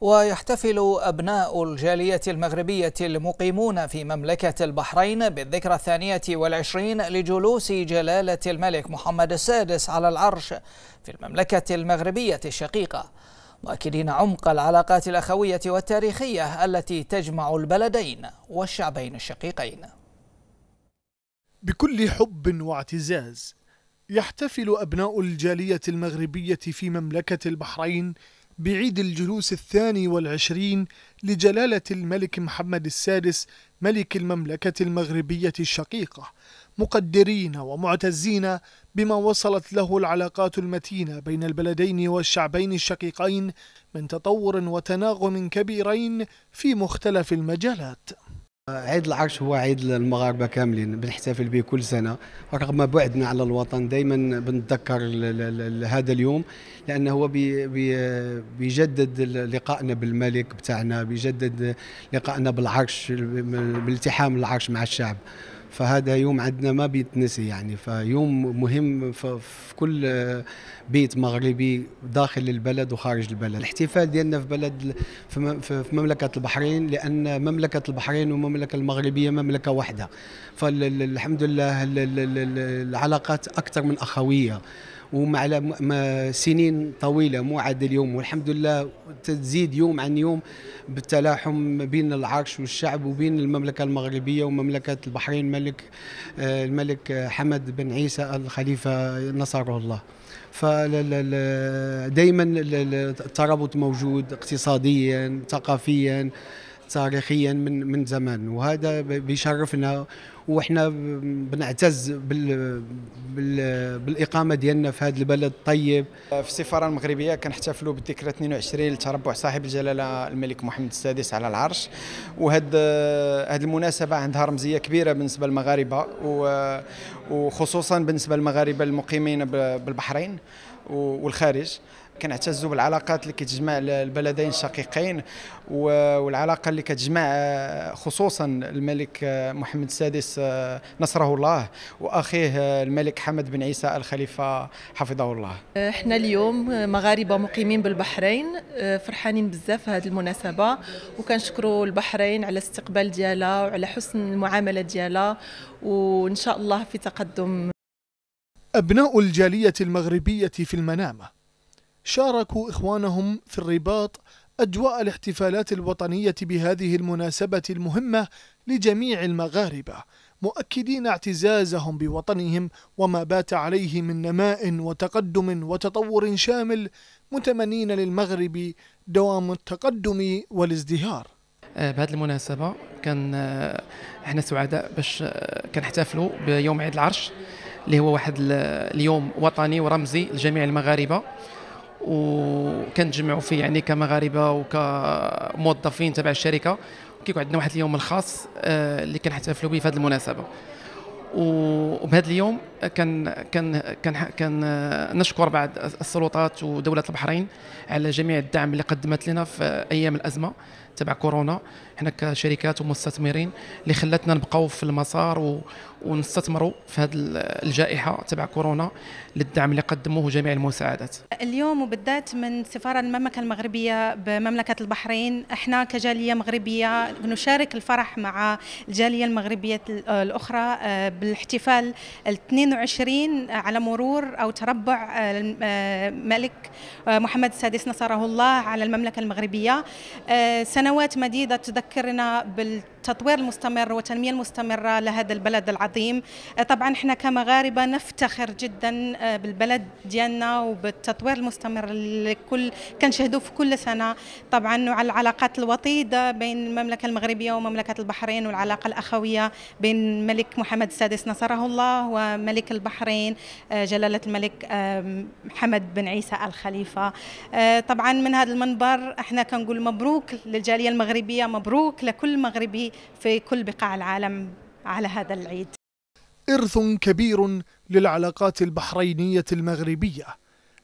ويحتفل أبناء الجالية المغربية المقيمون في مملكة البحرين بالذكرى الثانية والعشرين لجلوس جلالة الملك محمد السادس على العرش في المملكة المغربية الشقيقة مؤكدين عمق العلاقات الأخوية والتاريخية التي تجمع البلدين والشعبين الشقيقين بكل حب واعتزاز يحتفل أبناء الجالية المغربية في مملكة البحرين بعيد الجلوس الثاني والعشرين لجلالة الملك محمد السادس ملك المملكة المغربية الشقيقة مقدرين ومعتزين بما وصلت له العلاقات المتينة بين البلدين والشعبين الشقيقين من تطور وتناغم كبيرين في مختلف المجالات عيد العرش هو عيد المغاربه كاملين بنحتفل به كل سنه رغم بعدنا على الوطن دائما بنتذكر هذا اليوم لانه هو بي بي بيجدد لقائنا بالملك بتاعنا بيجدد لقائنا بالعرش بالتحام العرش مع الشعب فهذا يوم عندنا ما بيتنسي يعني فيوم مهم في كل بيت مغربي داخل البلد وخارج البلد الاحتفال ديالنا في بلد في مملكة البحرين لأن مملكة البحرين والمملكة المغربية مملكة واحدة فالحمد لله العلاقات أكثر من أخوية ومع سنين طويله مو عاد اليوم والحمد لله تزيد يوم عن يوم بالتلاحم بين العرش والشعب وبين المملكه المغربيه ومملكه البحرين الملك آه، الملك حمد بن عيسى الخليفه نصره الله فدايما الترابط موجود اقتصاديا ثقافيا تاريخيا من من زمان وهذا بيشرفنا واحنا بنعتز بالاقامه ديالنا في هذا البلد الطيب في السفاره المغربيه كنحتفلوا بالذكرى 22 لتربع صاحب الجلاله الملك محمد السادس على العرش وهاد هاد المناسبه عندها رمزيه كبيره بالنسبه للمغاربه وخصوصا بالنسبه للمغاربه المقيمين بالبحرين والخارج كنعتزوا بالعلاقات اللي كتجمع البلدين الشقيقين والعلاقه اللي كتجمع آه، خصوصا الملك آه، محمد السادس آه، نصره الله واخيه الملك حمد بن عيسى الخليفه حفظه الله احنا اليوم مغاربه مقيمين بالبحرين فرحانين بزاف هذه المناسبه وكنشكروا البحرين على الاستقبال ديالها وعلى حسن المعامله ديالها وان شاء الله في تقدم أبناء الجالية المغربية في المنامة شاركوا إخوانهم في الرباط أجواء الاحتفالات الوطنية بهذه المناسبة المهمة لجميع المغاربة مؤكدين اعتزازهم بوطنهم وما بات عليه من نماء وتقدم وتطور شامل متمنين للمغرب دوام التقدم والازدهار آه، بهذه المناسبة كان آه، احنا سعداء باش آه، كنحتفلوا بيوم عيد العرش اللي هو واحد اليوم وطني ورمزي لجميع المغاربة وكنتجمعوا فيه يعني كمغاربه وكموظفين تبع الشركه كيكون عندنا واحد اليوم الخاص آه، اللي كنحتفلوا به في هذه المناسبه وبهذا اليوم كان كان كان, كان نشكر بعد السلطات ودوله البحرين على جميع الدعم اللي قدمت لنا في ايام الازمه تبع كورونا احنا كشركات ومستثمرين اللي خلاتنا نبقاو في المسار و... ونستثمروا في هذه الجائحه تبع كورونا للدعم اللي قدموه جميع المساعدات. اليوم وبالذات من سفاره المملكه المغربيه بمملكه البحرين احنا كجاليه مغربيه نشارك الفرح مع الجاليه المغربيه الاخرى آه، بالاحتفال ال 22 على مرور او تربع آه، الملك آه، محمد السادس نصره الله على المملكه المغربيه سنة سنوات مديدة تذكرنا بالتطوير المستمر والتنمية المستمرة لهذا البلد العظيم آه، طبعا احنا كمغاربة نفتخر جدا آه، بالبلد ديالنا وبالتطوير المستمر اللي كل كنشهدوا في كل سنة طبعا وعلى العلاقات الوطيدة بين المملكة المغربية ومملكة البحرين والعلاقة الأخوية بين الملك محمد السادس نصره الله وملك البحرين آه، جلالة الملك محمد بن عيسى الخليفة طبعا من هذا المنبر احنا كنقول مبروك للجميع الجالية المغربية مبروك لكل مغربي في كل بقاع العالم على هذا العيد إرث كبير للعلاقات البحرينية المغربية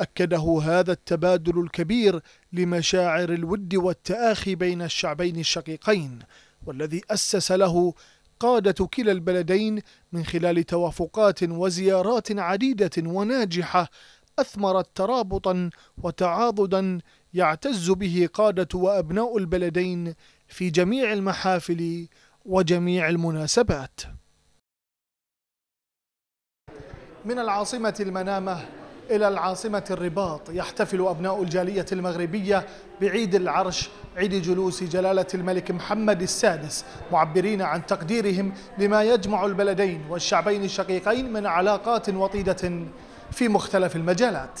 أكده هذا التبادل الكبير لمشاعر الود والتآخي بين الشعبين الشقيقين والذي أسس له قادة كلا البلدين من خلال توافقات وزيارات عديدة وناجحة أثمرت ترابطا وتعاضدا يعتز به قادة وأبناء البلدين في جميع المحافل وجميع المناسبات من العاصمة المنامة إلى العاصمة الرباط يحتفل أبناء الجالية المغربية بعيد العرش عيد جلوس جلالة الملك محمد السادس معبرين عن تقديرهم لما يجمع البلدين والشعبين الشقيقين من علاقات وطيدة في مختلف المجالات